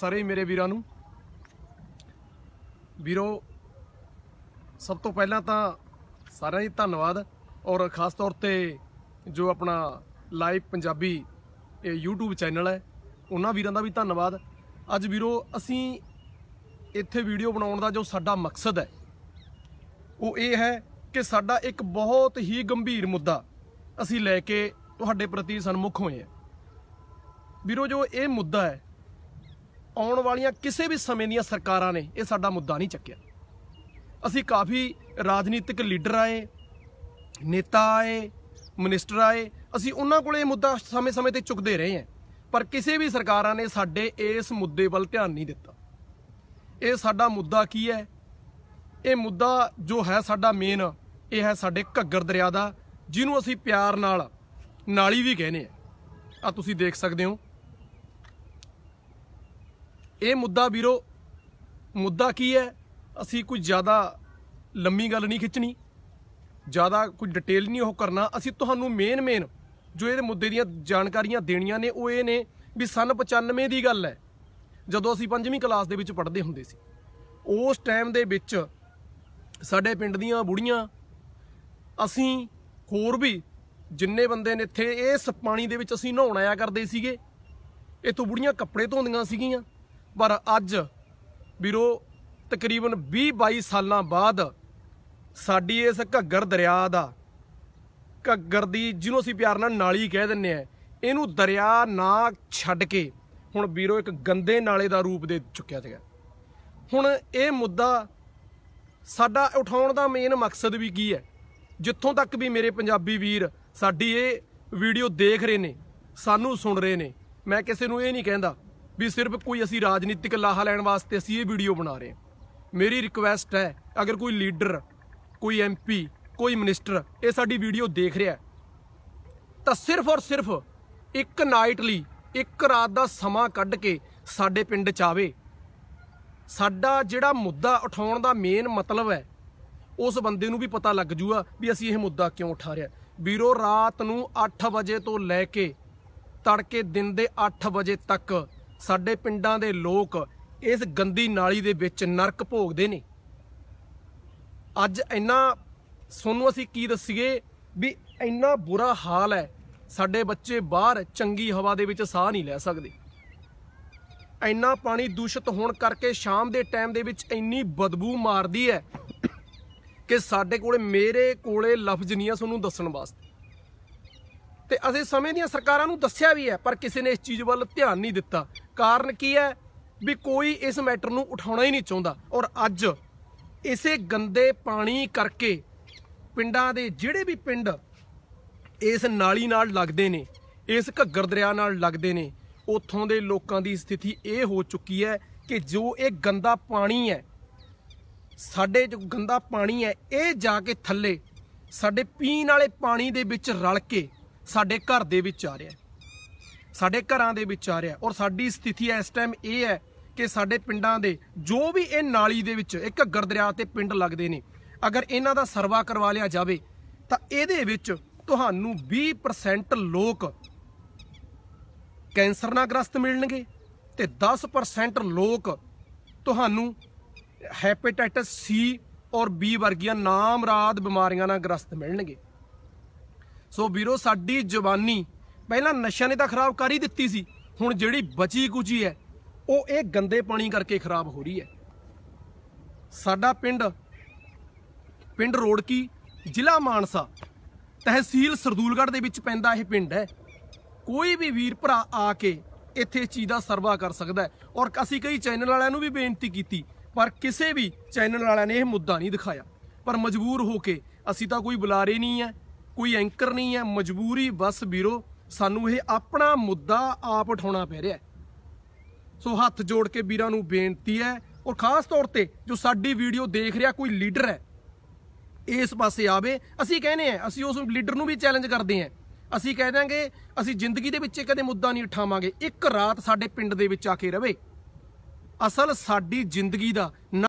ਸਾਰੇ ਮੇਰੇ ਵੀਰਾਂ ਨੂੰ ਵੀਰੋ ਸਭ ਤੋਂ ਪਹਿਲਾਂ ਤਾਂ ਸਾਰਿਆਂ ਦੀ ਧੰਨਵਾਦ ਔਰ ਖਾਸ ਤੌਰ ਤੇ ਜੋ ਆਪਣਾ ਲਾਈਵ ਪੰਜਾਬੀ ਇਹ YouTube ਚੈਨਲ ਹੈ ਉਹਨਾਂ ਵੀਰਾਂ ਦਾ ਵੀ ਧੰਨਵਾਦ ਅੱਜ ਵੀਰੋ ਅਸੀਂ ਇੱਥੇ ਵੀਡੀਓ ਬਣਾਉਣ ਦਾ ਜੋ ਸਾਡਾ ਮਕਸਦ ਹੈ ਉਹ ਇਹ ਹੈ ਕਿ ਸਾਡਾ ਇੱਕ ਬਹੁਤ ਹੀ ਗੰਭੀਰ ਮੁੱਦਾ ਅਸੀਂ ਲੈ ਕੇ ਤੁਹਾਡੇ ਪ੍ਰਤੀ ਸਨਮੁਖ ਹੋਏ ਹਾਂ ਵੀਰੋ ਜੋ ਇਹ ਮੁੱਦਾ ਹੈ ਆਉਣ ਵਾਲੀਆਂ ਕਿਸੇ ਵੀ ਸਮੇਂ ਦੀਆਂ ਸਰਕਾਰਾਂ ਨੇ ਇਹ ਸਾਡਾ ਮੁੱਦਾ ਨਹੀਂ ਚੱਕਿਆ ਅਸੀਂ ਕਾਫੀ ਰਾਜਨੀਤਿਕ ਲੀਡਰ ਆਏ ਨੇਤਾ ਆਏ ਮਿਨਿਸਟਰ ਆਏ ਅਸੀਂ ਉਹਨਾਂ ਕੋਲੇ ਇਹ ਮੁੱਦਾ ਸਮੇਂ-ਸਮੇਂ ਤੇ ਚੁੱਕਦੇ ਰਹੇ ਹਾਂ ਪਰ ਕਿਸੇ ਵੀ ਸਰਕਾਰਾਂ ਨੇ ਸਾਡੇ ਇਸ ਮੁੱਦੇ ਵੱਲ ਧਿਆਨ ਨਹੀਂ ਦਿੱਤਾ ਇਹ ਸਾਡਾ ਮੁੱਦਾ ਕੀ ਹੈ ਇਹ ਮੁੱਦਾ ਜੋ ਹੈ ਸਾਡਾ ਮੇਨ ਇਹ ਹੈ ਸਾਡੇ ਘੱਗਰ ਦਰਿਆ ਦਾ ਜਿਹਨੂੰ ਅਸੀਂ ਪਿਆਰ ਨਾਲ ਨਾਲੀ ਵੀ ਕਹਿੰਦੇ ਆ ਆ ਤੁਸੀਂ ਦੇਖ ਸਕਦੇ ਹੋ ਇਹ ਮੁੱਦਾ ਵੀਰੋ ਮੁੱਦਾ ਕੀ ਹੈ ਅਸੀਂ ਕੋਈ ਜ਼ਿਆਦਾ ਲੰਮੀ ਗੱਲ ਨਹੀਂ ਖਿੱਚਣੀ ਜ਼ਿਆਦਾ ਕੋਈ ਡਿਟੇਲ ਨਹੀਂ ਉਹ ਕਰਨਾ ਅਸੀਂ ਤੁਹਾਨੂੰ ਮੇਨ ਮੇਨ ਜੋ ਇਹਦੇ ਮੁੱਦੇ ਦੀਆਂ ਜਾਣਕਾਰੀਆਂ ਦੇਣੀਆਂ ਨੇ ਉਹ ਇਹ ਨੇ ਵੀ ਸਨ 95 ਦੀ ਗੱਲ ਹੈ ਜਦੋਂ ਅਸੀਂ 5ਵੀਂ ਕਲਾਸ ਦੇ ਵਿੱਚ ਪੜ੍ਹਦੇ ਹੁੰਦੇ ਸੀ ਉਸ ਟਾਈਮ ਦੇ ਵਿੱਚ ਸਾਡੇ ਪਿੰਡ ਦੀਆਂ ਬੁੜੀਆਂ ਅਸੀਂ ਹੋਰ ਵੀ ਜਿੰਨੇ ਬੰਦੇ ਨੇ ਇੱਥੇ ਇਸ ਪਾਣੀ ਦੇ ਵਿੱਚ ਅਸੀਂ ਨਹਾਉਣ ਆਇਆ ਕਰਦੇ ਸੀਗੇ ਇਹ ਤੋਂ ਬੁੜੀਆਂ ਕੱਪੜੇ ਧੋਂਦੀਆਂ ਸੀਗੀਆਂ ਪਰ ਅੱਜ ਵੀਰੋ ਤਕਰੀਬਨ 20 22 ਸਾਲਾਂ ਬਾਅਦ ਸਾਡੀ ਇਸ ਘੱਗਰ ਦਰਿਆ ਦਾ ਘੱਗਰ ਦੀ ਜਿਹਨੂੰ ਅਸੀਂ ਪਿਆਰ ਨਾਲ ਨਾਲੀ ਕਹਿ ਦਿੰਨੇ ਆ ਇਹਨੂੰ ਦਰਿਆ ਨਾ ਛੱਡ ਕੇ ਹੁਣ ਵੀਰੋ ਇੱਕ ਗੰਦੇ ਨਾਲੇ ਦਾ ਰੂਪ ਦੇ ਚੁੱਕਿਆ ਸੀਗਾ ਹੁਣ ਇਹ ਮੁੱਦਾ ਸਾਡਾ ਉਠਾਉਣ ਦਾ ਮੇਨ ਮਕਸਦ ਵੀ ਕੀ ਹੈ ਜਿੱਥੋਂ ਤੱਕ ਵੀ ਮੇਰੇ ਪੰਜਾਬੀ ਵੀਰ ਸਾਡੀ ਇਹ ਵੀਡੀਓ ਦੇਖ ਰਹੇ ਨੇ ਸਾਨੂੰ ਸੁਣ ਰਹੇ ਨੇ ਮੈਂ ਕਿਸੇ ਨੂੰ ਇਹ ਨਹੀਂ ਕਹਿੰਦਾ ਵੀ ਸਿਰਫ ਕੋਈ ਅਸੀਂ ਰਾਜਨੀਤਿਕ ਲਾਹਾ ਲੈਣ ਵਾਸਤੇ ਅਸੀਂ ਇਹ ਵੀਡੀਓ ਬਣਾ ਰਹੇ ਹਾਂ ਮੇਰੀ ਰਿਕੁਐਸਟ ਹੈ ਅਗਰ ਕੋਈ ਲੀਡਰ ਕੋਈ ਐਮਪੀ ਕੋਈ ਮਿਨਿਸਟਰ ਇਹ ਸਾਡੀ ਵੀਡੀਓ ਦੇਖ ਰਿਹਾ ਤਾਂ ਸਿਰਫ ਔਰ ਸਿਰਫ ਇੱਕ ਨਾਈਟ ਲਈ ਇੱਕ ਰਾਤ ਦਾ ਸਮਾਂ ਕੱਢ ਕੇ ਸਾਡੇ ਪਿੰਡ ਚ ਆਵੇ ਸਾਡਾ ਜਿਹੜਾ ਮੁੱਦਾ ਉਠਾਉਣ ਦਾ ਮੇਨ ਮਤਲਬ ਹੈ ਉਸ ਬੰਦੇ ਨੂੰ ਵੀ ਪਤਾ ਲੱਗ ਜੂਗਾ ਵੀ ਅਸੀਂ ਇਹ ਮੁੱਦਾ ਕਿਉਂ ਉਠਾ ਰਿਹਾ ਵੀਰੋ ਰਾਤ ਨੂੰ 8 ਵਜੇ ਤੋਂ ਲੈ ਕੇ ਤੜਕੇ ਦਿਨ ਦੇ 8 ਵਜੇ ਤੱਕ ਸਾਡੇ ਪਿੰਡਾਂ ਦੇ ਲੋਕ ਇਸ ਗੰਦੀ ਨਾਲੀ ਦੇ ਵਿੱਚ ਨਰਕ ਭੋਗਦੇ ਨੇ ਅੱਜ ਇੰਨਾ ਸੋਨੂੰ ਅਸੀਂ ਕੀ ਦੱਸੀਏ ਵੀ ਇੰਨਾ ਬੁਰਾ ਹਾਲ ਹੈ ਸਾਡੇ ਬੱਚੇ ਬਾਹਰ ਚੰਗੀ ਹਵਾ ਦੇ ਵਿੱਚ ਸਾਹ ਨਹੀਂ ਲੈ ਸਕਦੇ ਇੰਨਾ ਪਾਣੀ ਦੂਸ਼ਿਤ ਹੋਣ ਕਰਕੇ ਸ਼ਾਮ ਦੇ ਟਾਈਮ ਦੇ ਵਿੱਚ ਇੰਨੀ ਬਦਬੂ ਮਾਰਦੀ ਹੈ ਕਿ ਸਾਡੇ ਕੋਲੇ ਮੇਰੇ ਕੋਲੇ ਲਫ਼ਜ਼ ਨਹੀਂ ਆ ਤੁਹਾਨੂੰ ਦੱਸਣ ਵਾਸਤੇ ਤੇ ਅਸੀਂ ਸਮੇਂ ਦੀਆਂ ਸਰਕਾਰਾਂ ਨੂੰ ਦੱਸਿਆ ਵੀ ਹੈ ਪਰ ਕਿਸੇ ਨੇ ਇਸ ਚੀਜ਼ ਵੱਲ ਧਿਆਨ ਨਹੀਂ ਦਿੱਤਾ ਕਾਰਨ ਕੀ ਹੈ ਵੀ ਕੋਈ ਇਸ ਮੈਟਰ ਨੂੰ ਉਠਾਉਣਾ ਹੀ ਨਹੀਂ ਚਾਹੁੰਦਾ ਔਰ ਅੱਜ ਇਸੇ ਗੰਦੇ ਪਾਣੀ ਕਰਕੇ ਪਿੰਡਾਂ ਦੇ ਜਿਹੜੇ ਵੀ ਪਿੰਡ ਇਸ ਨਾਲੀ ਨਾਲ ਲੱਗਦੇ ਨੇ ਇਸ ਘੱਗਰ ਦਰਿਆ ਨਾਲ ਲੱਗਦੇ ਨੇ ਉੱਥੋਂ ਦੇ ਲੋਕਾਂ ਦੀ ਸਥਿਤੀ ਇਹ ਹੋ ਚੁੱਕੀ ਹੈ ਕਿ ਜੋ ਇਹ ਗੰਦਾ ਪਾਣੀ ਹੈ ਸਾਡੇ ਜੋ ਗੰਦਾ ਪਾਣੀ ਹੈ ਇਹ ਜਾ ਕੇ ਥੱਲੇ ਸਾਡੇ ਪੀਣ ਵਾਲੇ ਪਾਣੀ ਦੇ ਵਿੱਚ ਰਲ ਕੇ ਸਾਡੇ ਘਰ ਦੇ ਵਿੱਚ ਆ ਰਿਹਾ ਹੈ ਸਾਡੇ ਘਰਾਂ ਦੇ ਵਿੱਚ ਆ ਰਿਹਾ ਔਰ ਸਾਡੀ ਸਥਿਤੀ ਇਸ ਟਾਈਮ ਇਹ ਹੈ ਕਿ ਸਾਡੇ ਪਿੰਡਾਂ ਦੇ ਜੋ ਵੀ ਇਹ ਨਾਲੀ ਦੇ ਵਿੱਚ ਇੱਕ ਗਰਦਰਿਆ ਤੇ ਪਿੰਡ ਲੱਗਦੇ ਨੇ ਅਗਰ ਇਹਨਾਂ ਦਾ ਸਰਵਾ ਕਰਵਾ ਲਿਆ ਜਾਵੇ ਤਾਂ ਇਹਦੇ ਵਿੱਚ ਤੁਹਾਨੂੰ 20% ਲੋਕ ਕੈਂਸਰ ਨਾਲ ਗ੍ਰਸਤ ਮਿਲਣਗੇ ਤੇ 10% ਲੋਕ ਤੁਹਾਨੂੰ ਹੈਪੇਟਾਈਟਸ ਸੀ ਔਰ ਬੀ ਵਰਗੀਆਂ ਨਾਮਰਾਦ ਬਿਮਾਰੀਆਂ ਨਾਲ ਗ੍ਰਸਤ ਮਿਲਣਗੇ ਸੋ ਵੀਰੋ ਸਾਡੀ ਜਵਾਨੀ ਪਹਿਲਾਂ ਨਸ਼ਿਆਂ ਨੇ ਤਾਂ ਖਰਾਬ ਕਰ ਹੀ ਦਿੱਤੀ ਸੀ ਹੁਣ ਜਿਹੜੀ ਬਚੀ ਕੁਚੀ ਹੈ ਉਹ ਇਹ ਗੰਦੇ ਪਾਣੀ ਕਰਕੇ ਖਰਾਬ ਹੋ ਰਹੀ ਹੈ ਸਾਡਾ ਪਿੰਡ ਪਿੰਡ ਰੋੜਕੀ ਜ਼ਿਲ੍ਹਾ ਮਾਨਸਾ ਤਹਿਸੀਲ ਸਰਦੂਲਗੜ੍ਹ ਦੇ ਵਿੱਚ ਪੈਂਦਾ ਇਹ ਪਿੰਡ ਹੈ ਕੋਈ ਵੀ ਵੀਰ ਭਰਾ ਆ ਕੇ ਇੱਥੇ ਇਸ ਚੀਜ਼ ਦਾ ਸਰਵਾ ਕਰ ਸਕਦਾ ਹੈ ਔਰ ਅਸੀਂ ਕਈ ਚੈਨਲ ਵਾਲਿਆਂ ਨੂੰ ਵੀ ਬੇਨਤੀ ਕੀਤੀ ਪਰ ਕਿਸੇ ਵੀ ਚੈਨਲ ਵਾਲਿਆਂ ਨੇ ਇਹ ਮੁੱਦਾ ਨਹੀਂ ਦਿਖਾਇਆ ਪਰ ਮਜਬੂਰ ਹੋ ਕੇ ਅਸੀਂ ਤਾਂ ਕੋਈ ਬੁਲਾਰੇ ਨਹੀਂ ਹੈ ਕੋਈ ਐਂਕਰ ਨਹੀਂ ਹੈ ਮਜਬੂਰੀ ਬਸ ਵੀਰੋ ਸਾਨੂੰ ਇਹ ਆਪਣਾ ਮੁੱਦਾ ਆਪ ਉਠਾਉਣਾ ਪੈ ਰਿਹਾ ਸੋ ਹੱਥ ਜੋੜ ਕੇ ਵੀਰਾਂ ਨੂੰ ਬੇਨਤੀ ਹੈ ਔਰ ਖਾਸ ਤੌਰ ਤੇ ਜੋ ਸਾਡੀ ਵੀਡੀਓ ਦੇਖ ਰਿਹਾ ਕੋਈ ਲੀਡਰ ਹੈ ਇਸ ਪਾਸੇ ਆਵੇ ਅਸੀਂ ਕਹਿੰਦੇ ਆ ਅਸੀਂ ਉਸ ਲੀਡਰ ਨੂੰ ਵੀ ਚੈਲੰਜ ਕਰਦੇ ਆ ਅਸੀਂ ਕਹਿ ਦਾਂਗੇ ਅਸੀਂ ਜ਼ਿੰਦਗੀ ਦੇ ਵਿੱਚ ਕਦੇ ਮੁੱਦਾ ਨਹੀਂ ਉਠਾਵਾਂਗੇ ਇੱਕ ਰਾਤ ਸਾਡੇ ਪਿੰਡ ਦੇ ਵਿੱਚ ਆ ਕੇ ਰਵੇ ਅਸਲ ਸਾਡੀ ਜ਼ਿੰਦਗੀ ਦਾ